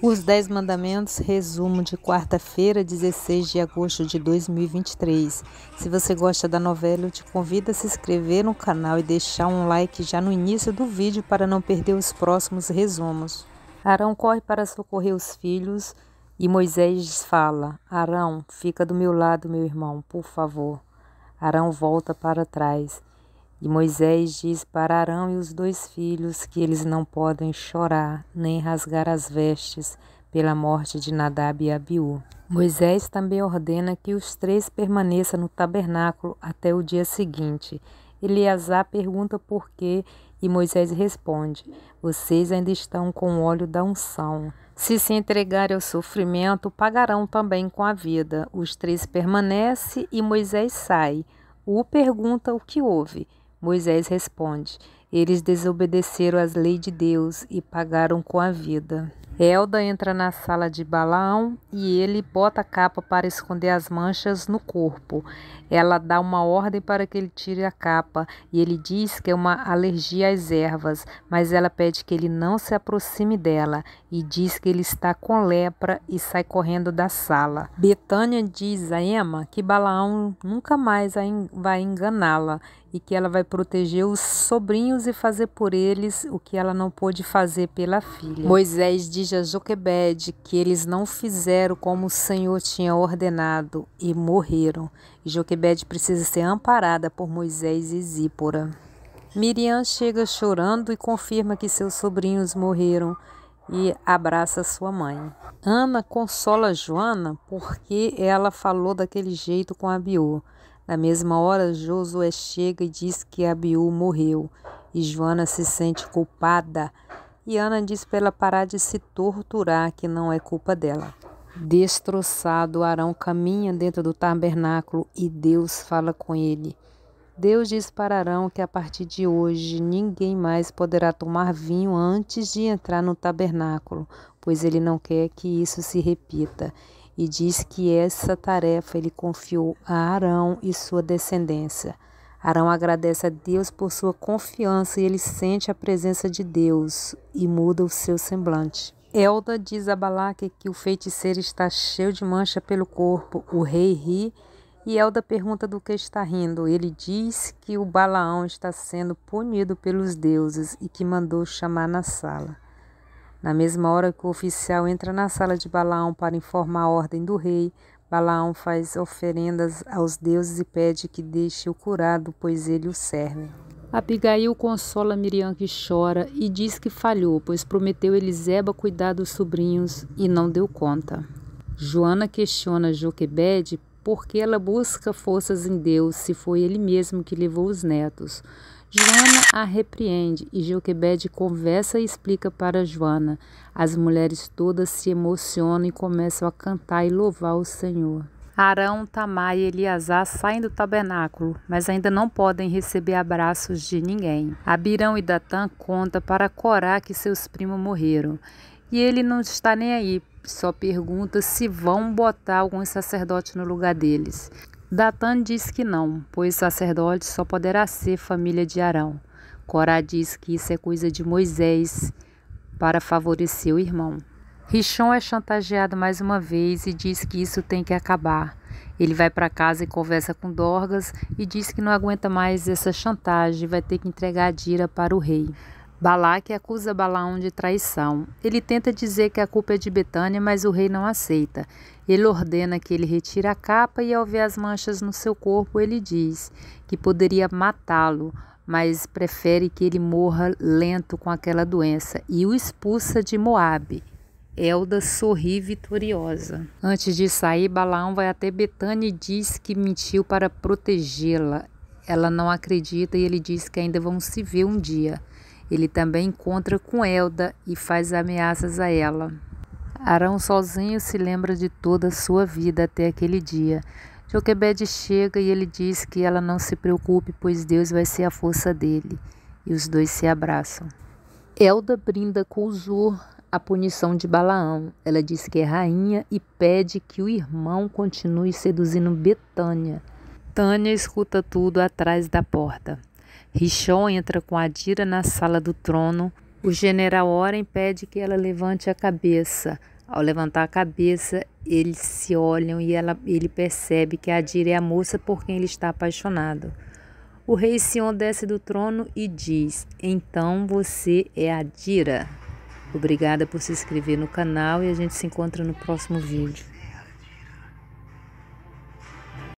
Os Dez Mandamentos, resumo de quarta-feira, 16 de agosto de 2023. Se você gosta da novela, eu te convido a se inscrever no canal e deixar um like já no início do vídeo para não perder os próximos resumos. Arão corre para socorrer os filhos e Moisés fala: Arão, fica do meu lado, meu irmão, por favor. Arão volta para trás. E Moisés diz para Arão e os dois filhos que eles não podem chorar nem rasgar as vestes pela morte de Nadab e Abiú. Moisés também ordena que os três permaneçam no tabernáculo até o dia seguinte. Eleazar pergunta por quê e Moisés responde: Vocês ainda estão com o óleo da unção. Se se entregarem ao sofrimento, pagarão também com a vida. Os três permanecem e Moisés sai. O pergunta o que houve. Moisés responde: Eles desobedeceram às leis de Deus e pagaram com a vida. Elda entra na sala de Balaão e ele bota a capa para esconder as manchas no corpo. Ela dá uma ordem para que ele tire a capa e ele diz que é uma alergia às ervas, mas ela pede que ele não se aproxime dela e diz que ele está com lepra e sai correndo da sala. Betânia diz a Emma que Balaão nunca mais vai enganá-la e que ela vai proteger os sobrinhos e fazer por eles o que ela não pôde fazer pela filha. Moisés diz a Joquebed que eles não fizeram como o Senhor tinha ordenado e morreram. E Joquebed precisa ser amparada por Moisés e Zípora. Miriam chega chorando e confirma que seus sobrinhos morreram e abraça sua mãe. Ana consola Joana porque ela falou daquele jeito com Abiú. Na mesma hora, Josué chega e diz que Abiú morreu. E Joana se sente culpada. E Ana diz para ela parar de se torturar, que não é culpa dela. Destroçado, Arão caminha dentro do tabernáculo e Deus fala com ele. Deus diz para Arão que a partir de hoje ninguém mais poderá tomar vinho antes de entrar no tabernáculo, pois ele não quer que isso se repita e diz que essa tarefa ele confiou a Arão e sua descendência. Arão agradece a Deus por sua confiança e ele sente a presença de Deus e muda o seu semblante. Elda diz a Balaque que o feiticeiro está cheio de mancha pelo corpo. O rei ri e Elda pergunta do que está rindo. Ele diz que o Balaão está sendo punido pelos deuses e que mandou chamar na sala. Na mesma hora que o oficial entra na sala de Balaão para informar a ordem do rei, Balaão faz oferendas aos deuses e pede que deixe o curado, pois ele o serve. Abigail consola Miriam que chora e diz que falhou, pois prometeu Eliseba cuidar dos sobrinhos e não deu conta. Joana questiona Joquebede porque ela busca forças em Deus se foi ele mesmo que levou os netos. Joana a repreende e Joquebede conversa e explica para Joana. As mulheres todas se emocionam e começam a cantar e louvar o Senhor. Arão, Tamar e Eliazar saem do tabernáculo, mas ainda não podem receber abraços de ninguém. Abirão e Datã conta para Corá que seus primos morreram. E ele não está nem aí, só pergunta se vão botar algum sacerdote no lugar deles. Datan diz que não, pois sacerdote só poderá ser família de Arão. Corá diz que isso é coisa de Moisés para favorecer o irmão. Richon é chantageado mais uma vez e diz que isso tem que acabar. Ele vai para casa e conversa com Dorgas e diz que não aguenta mais essa chantagem e vai ter que entregar a Dira para o rei. Balaque acusa Balaão de traição. Ele tenta dizer que a culpa é de Betânia, mas o rei não aceita. Ele ordena que ele retire a capa e, ao ver as manchas no seu corpo, ele diz que poderia matá-lo, mas prefere que ele morra lento com aquela doença e o expulsa de Moabe. Elda sorri vitoriosa. Antes de sair, Balaão vai até Betânia e diz que mentiu para protegê-la. Ela não acredita e ele diz que ainda vão se ver um dia. Ele também encontra com Elda e faz ameaças a ela. Arão sozinho se lembra de toda a sua vida até aquele dia. Joquebed chega e ele diz que ela não se preocupe, pois Deus vai ser a força dele. E os dois se abraçam. Elda brinda com Uzur a punição de Balaão. Ela diz que é rainha e pede que o irmão continue seduzindo Betânia. Tânia escuta tudo atrás da porta. Richon entra com Adira na sala do trono. O general Oren pede que ela levante a cabeça. Ao levantar a cabeça, eles se olham e ela, ele percebe que Adira é a moça por quem ele está apaixonado. O rei Sion desce do trono e diz: Então você é Adira. Obrigada por se inscrever no canal e a gente se encontra no próximo vídeo.